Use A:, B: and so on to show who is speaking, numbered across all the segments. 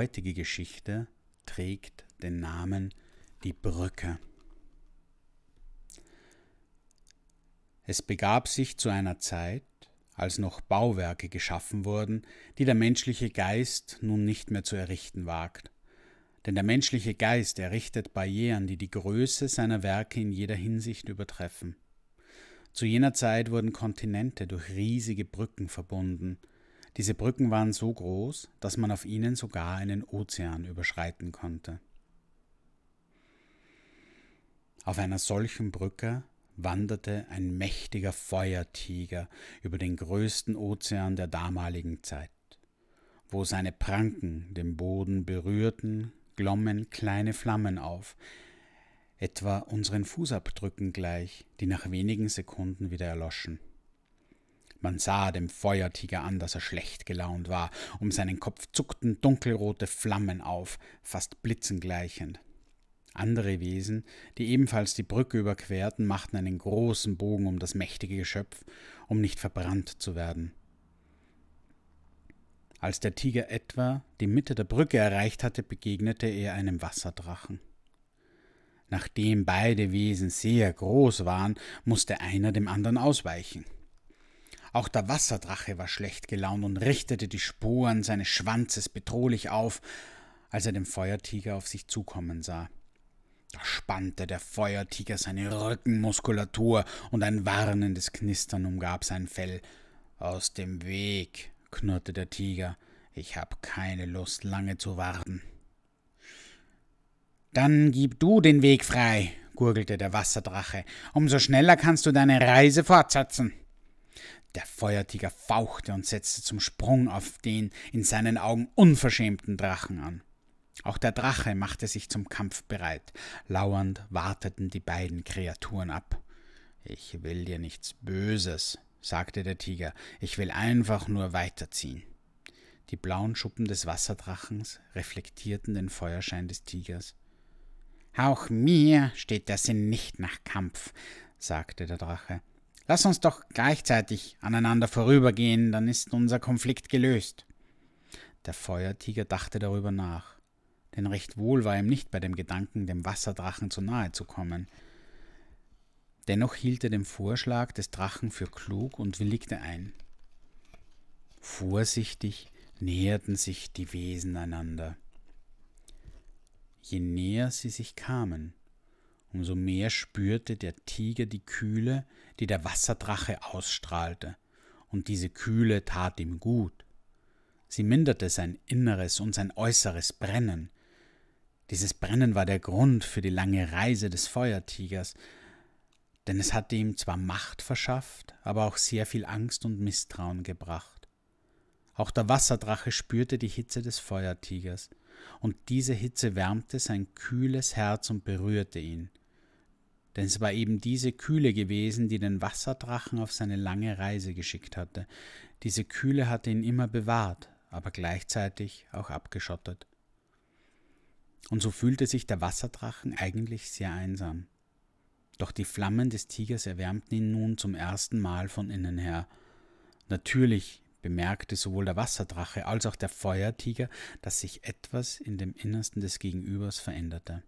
A: heutige Geschichte trägt den Namen Die Brücke. Es begab sich zu einer Zeit, als noch Bauwerke geschaffen wurden, die der menschliche Geist nun nicht mehr zu errichten wagt. Denn der menschliche Geist errichtet Barrieren, die die Größe seiner Werke in jeder Hinsicht übertreffen. Zu jener Zeit wurden Kontinente durch riesige Brücken verbunden, diese Brücken waren so groß, dass man auf ihnen sogar einen Ozean überschreiten konnte. Auf einer solchen Brücke wanderte ein mächtiger Feuertiger über den größten Ozean der damaligen Zeit. Wo seine Pranken den Boden berührten, glommen kleine Flammen auf, etwa unseren Fußabdrücken gleich, die nach wenigen Sekunden wieder erloschen. Man sah dem Feuertiger an, dass er schlecht gelaunt war. Um seinen Kopf zuckten dunkelrote Flammen auf, fast blitzengleichend. Andere Wesen, die ebenfalls die Brücke überquerten, machten einen großen Bogen um das mächtige Geschöpf, um nicht verbrannt zu werden. Als der Tiger etwa die Mitte der Brücke erreicht hatte, begegnete er einem Wasserdrachen. Nachdem beide Wesen sehr groß waren, musste einer dem anderen ausweichen. Auch der Wasserdrache war schlecht gelaunt und richtete die Sporen seines Schwanzes bedrohlich auf, als er den Feuertiger auf sich zukommen sah. Da spannte der Feuertiger seine Rückenmuskulatur und ein warnendes Knistern umgab sein Fell. Aus dem Weg, knurrte der Tiger, ich hab keine Lust, lange zu warten. Dann gib du den Weg frei, gurgelte der Wasserdrache, umso schneller kannst du deine Reise fortsetzen. Der Feuertiger fauchte und setzte zum Sprung auf den in seinen Augen unverschämten Drachen an. Auch der Drache machte sich zum Kampf bereit. Lauernd warteten die beiden Kreaturen ab. Ich will dir nichts Böses, sagte der Tiger, ich will einfach nur weiterziehen. Die blauen Schuppen des Wasserdrachens reflektierten den Feuerschein des Tigers. Auch mir steht der Sinn nicht nach Kampf, sagte der Drache. Lass uns doch gleichzeitig aneinander vorübergehen, dann ist unser Konflikt gelöst. Der Feuertiger dachte darüber nach, denn recht wohl war ihm nicht bei dem Gedanken, dem Wasserdrachen zu nahe zu kommen. Dennoch hielt er den Vorschlag des Drachen für klug und willigte ein. Vorsichtig näherten sich die Wesen einander. Je näher sie sich kamen, Umso mehr spürte der Tiger die Kühle, die der Wasserdrache ausstrahlte, und diese Kühle tat ihm gut. Sie minderte sein inneres und sein äußeres Brennen. Dieses Brennen war der Grund für die lange Reise des Feuertigers, denn es hatte ihm zwar Macht verschafft, aber auch sehr viel Angst und Misstrauen gebracht. Auch der Wasserdrache spürte die Hitze des Feuertigers, und diese Hitze wärmte sein kühles Herz und berührte ihn denn es war eben diese Kühle gewesen, die den Wasserdrachen auf seine lange Reise geschickt hatte. Diese Kühle hatte ihn immer bewahrt, aber gleichzeitig auch abgeschottet. Und so fühlte sich der Wasserdrachen eigentlich sehr einsam. Doch die Flammen des Tigers erwärmten ihn nun zum ersten Mal von innen her. Natürlich bemerkte sowohl der Wasserdrache als auch der Feuertiger, dass sich etwas in dem Innersten des Gegenübers veränderte.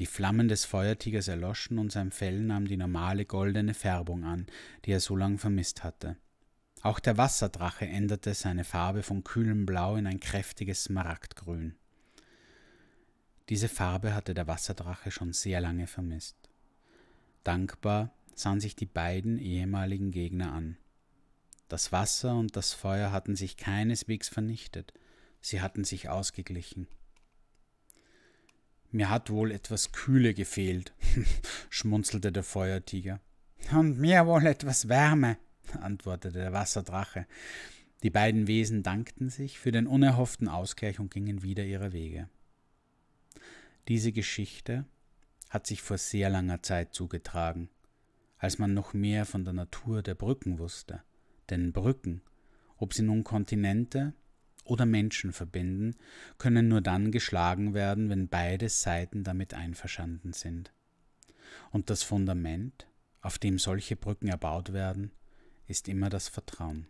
A: Die Flammen des Feuertigers erloschen und sein Fell nahm die normale goldene Färbung an, die er so lang vermisst hatte. Auch der Wasserdrache änderte seine Farbe von kühlem Blau in ein kräftiges Smaragdgrün. Diese Farbe hatte der Wasserdrache schon sehr lange vermisst. Dankbar sahen sich die beiden ehemaligen Gegner an. Das Wasser und das Feuer hatten sich keineswegs vernichtet, sie hatten sich ausgeglichen. Mir hat wohl etwas Kühle gefehlt, schmunzelte der Feuertiger. Und mir wohl etwas Wärme, antwortete der Wasserdrache. Die beiden Wesen dankten sich für den unerhofften Ausgleich und gingen wieder ihre Wege. Diese Geschichte hat sich vor sehr langer Zeit zugetragen, als man noch mehr von der Natur der Brücken wusste. Denn Brücken, ob sie nun Kontinente oder Menschen verbinden, können nur dann geschlagen werden, wenn beide Seiten damit einverstanden sind. Und das Fundament, auf dem solche Brücken erbaut werden, ist immer das Vertrauen.